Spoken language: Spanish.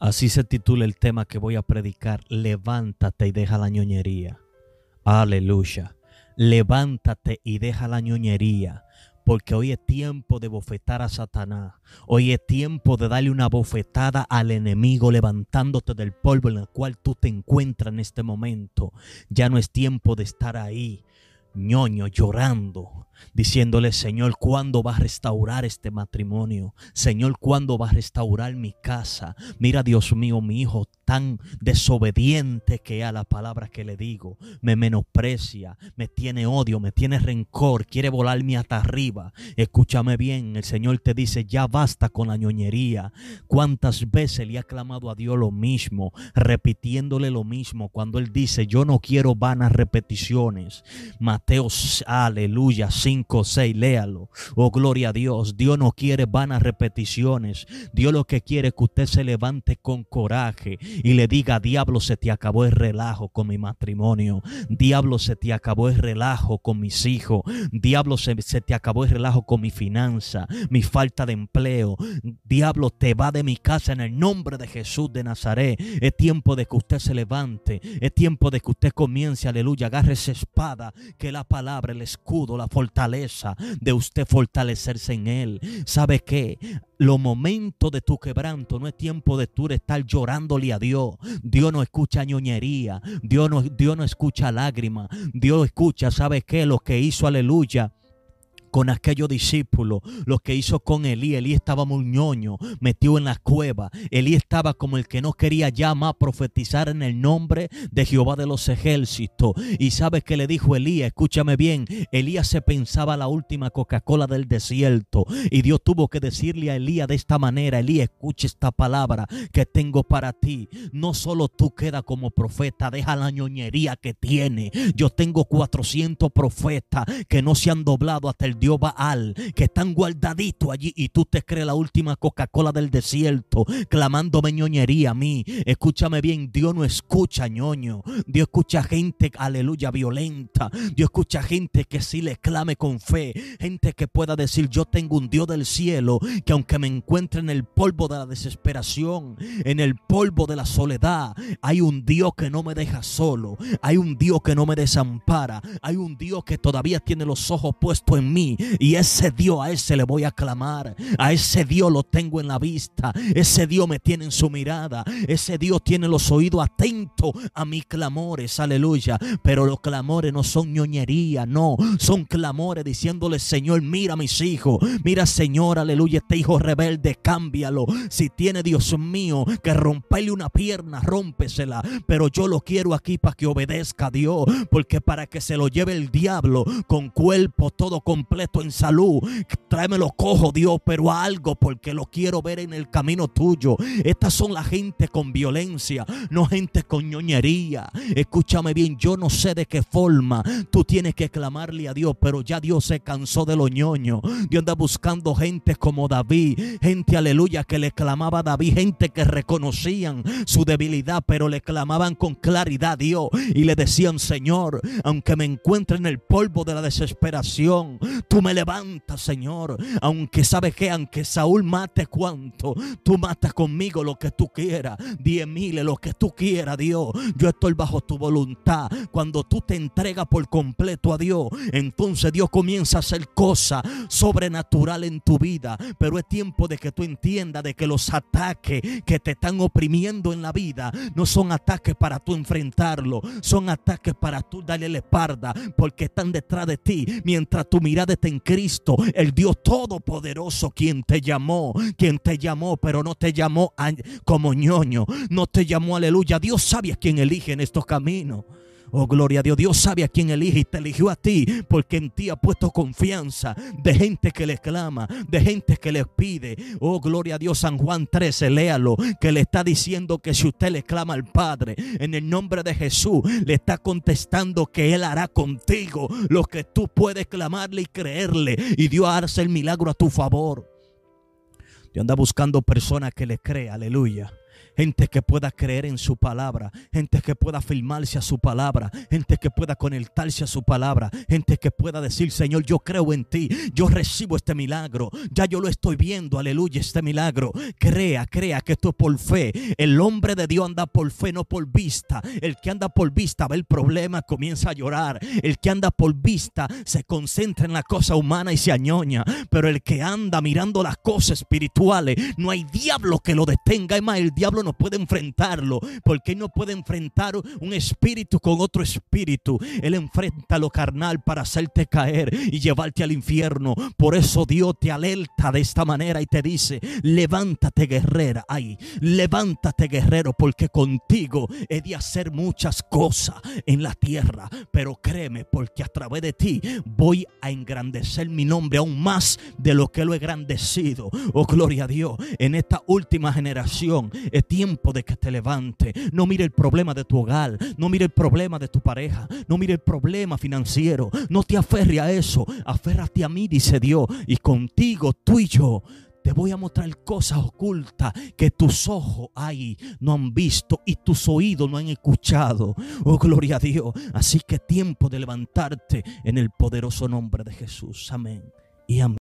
Así se titula el tema que voy a predicar, levántate y deja la ñoñería. Aleluya. Levántate y deja la ñoñería porque hoy es tiempo de bofetar a Satanás. Hoy es tiempo de darle una bofetada al enemigo levantándote del polvo en el cual tú te encuentras en este momento. Ya no es tiempo de estar ahí, ñoño, llorando diciéndole, Señor, ¿cuándo va a restaurar este matrimonio? Señor, ¿cuándo va a restaurar mi casa? Mira, Dios mío, mi hijo tan desobediente que a la palabra que le digo, me menosprecia, me tiene odio, me tiene rencor, quiere volarme hasta arriba. Escúchame bien, el Señor te dice, ya basta con la ñoñería. ¿Cuántas veces le ha clamado a Dios lo mismo, repitiéndole lo mismo cuando Él dice, yo no quiero vanas repeticiones? Mateo, aleluya, 5, 6, léalo. Oh, gloria a Dios. Dios no quiere vanas repeticiones. Dios lo que quiere es que usted se levante con coraje y le diga, diablo, se te acabó el relajo con mi matrimonio. Diablo, se te acabó el relajo con mis hijos. Diablo, se, se te acabó el relajo con mi finanza, mi falta de empleo. Diablo, te va de mi casa en el nombre de Jesús de Nazaret. Es tiempo de que usted se levante. Es tiempo de que usted comience, aleluya, agarre esa espada, que la palabra, el escudo, la fortaleza de usted fortalecerse en Él. ¿Sabe qué? Los momentos de tu quebranto no es tiempo de tú estar llorándole a Dios. Dios no escucha ñoñería. Dios no, Dios no escucha lágrimas. Dios escucha, ¿sabe qué? Lo que hizo, aleluya con aquellos discípulos, lo que hizo con Elí. Elí estaba muy ñoño, metió en la cueva. Elí estaba como el que no quería ya más profetizar en el nombre de Jehová de los ejércitos. Y sabes que le dijo Elías, escúchame bien, Elías se pensaba la última Coca-Cola del desierto. Y Dios tuvo que decirle a Elías de esta manera, Elías, escucha esta palabra que tengo para ti. No solo tú quedas como profeta, deja la ñoñería que tiene. Yo tengo 400 profetas que no se han doblado hasta el Baal, que están guardaditos allí y tú te crees la última Coca-Cola del desierto, clamándome ñoñería a mí. Escúchame bien, Dios no escucha ñoño. Dios escucha gente, aleluya, violenta. Dios escucha gente que sí le clame con fe. Gente que pueda decir, yo tengo un Dios del cielo, que aunque me encuentre en el polvo de la desesperación, en el polvo de la soledad, hay un Dios que no me deja solo. Hay un Dios que no me desampara. Hay un Dios que todavía tiene los ojos puestos en mí y ese Dios, a ese le voy a clamar. A ese Dios lo tengo en la vista. Ese Dios me tiene en su mirada. Ese Dios tiene los oídos atentos a mis clamores. Aleluya. Pero los clamores no son ñoñería, no. Son clamores diciéndole, Señor, mira a mis hijos. Mira, Señor, aleluya, este hijo rebelde, cámbialo. Si tiene, Dios mío, que romperle una pierna, rómpesela. Pero yo lo quiero aquí para que obedezca a Dios. Porque para que se lo lleve el diablo con cuerpo todo completo esto en salud. Tráeme los cojos, Dios, pero algo porque lo quiero ver en el camino tuyo. Estas son la gente con violencia, no gente con ñoñería. Escúchame bien, yo no sé de qué forma tú tienes que clamarle a Dios, pero ya Dios se cansó de los ñoños. Dios anda buscando gente como David, gente aleluya que le clamaba a David, gente que reconocían su debilidad, pero le clamaban con claridad a Dios y le decían, Señor, aunque me encuentre en el polvo de la desesperación, Tú me levantas, Señor. Aunque sabes que, aunque Saúl mate cuánto, tú matas conmigo lo que tú quieras. Diez lo que tú quieras, Dios. Yo estoy bajo tu voluntad. Cuando tú te entregas por completo a Dios, entonces Dios comienza a hacer cosas sobrenaturales en tu vida. Pero es tiempo de que tú entiendas de que los ataques que te están oprimiendo en la vida no son ataques para tú enfrentarlo, son ataques para tú darle la espalda porque están detrás de ti. Mientras tu mirada en Cristo, el Dios Todopoderoso, quien te llamó, quien te llamó, pero no te llamó como ñoño, no te llamó, aleluya. Dios sabe a quién elige en estos caminos. Oh, gloria a Dios. Dios sabe a quién elige y te eligió a ti porque en ti ha puesto confianza de gente que le clama, de gente que le pide. Oh, gloria a Dios. San Juan 13, léalo, que le está diciendo que si usted le clama al Padre en el nombre de Jesús, le está contestando que Él hará contigo lo que tú puedes clamarle y creerle. Y Dios hará el milagro a tu favor. Dios anda buscando personas que le crean. Aleluya gente que pueda creer en su palabra, gente que pueda afirmarse a su palabra, gente que pueda conectarse a su palabra, gente que pueda decir, Señor, yo creo en ti, yo recibo este milagro, ya yo lo estoy viendo, aleluya, este milagro. Crea, crea que esto es por fe. El hombre de Dios anda por fe, no por vista. El que anda por vista ve el problema, comienza a llorar. El que anda por vista se concentra en la cosa humana y se añoña. Pero el que anda mirando las cosas espirituales, no hay diablo que lo detenga, más, el diablo no puede enfrentarlo, porque no puede enfrentar un espíritu con otro espíritu. Él enfrenta lo carnal para hacerte caer y llevarte al infierno. Por eso Dios te alerta de esta manera y te dice, levántate guerrera, ay, levántate guerrero, porque contigo he de hacer muchas cosas en la tierra, pero créeme, porque a través de ti voy a engrandecer mi nombre aún más de lo que lo he engrandecido. Oh, gloria a Dios, en esta última generación tiempo de que te levante. No mire el problema de tu hogar. No mire el problema de tu pareja. No mire el problema financiero. No te aferre a eso. Aférrate a mí, dice Dios. Y contigo, tú y yo. Te voy a mostrar cosas ocultas que tus ojos ahí no han visto y tus oídos no han escuchado. Oh, gloria a Dios. Así que tiempo de levantarte en el poderoso nombre de Jesús. Amén y amén.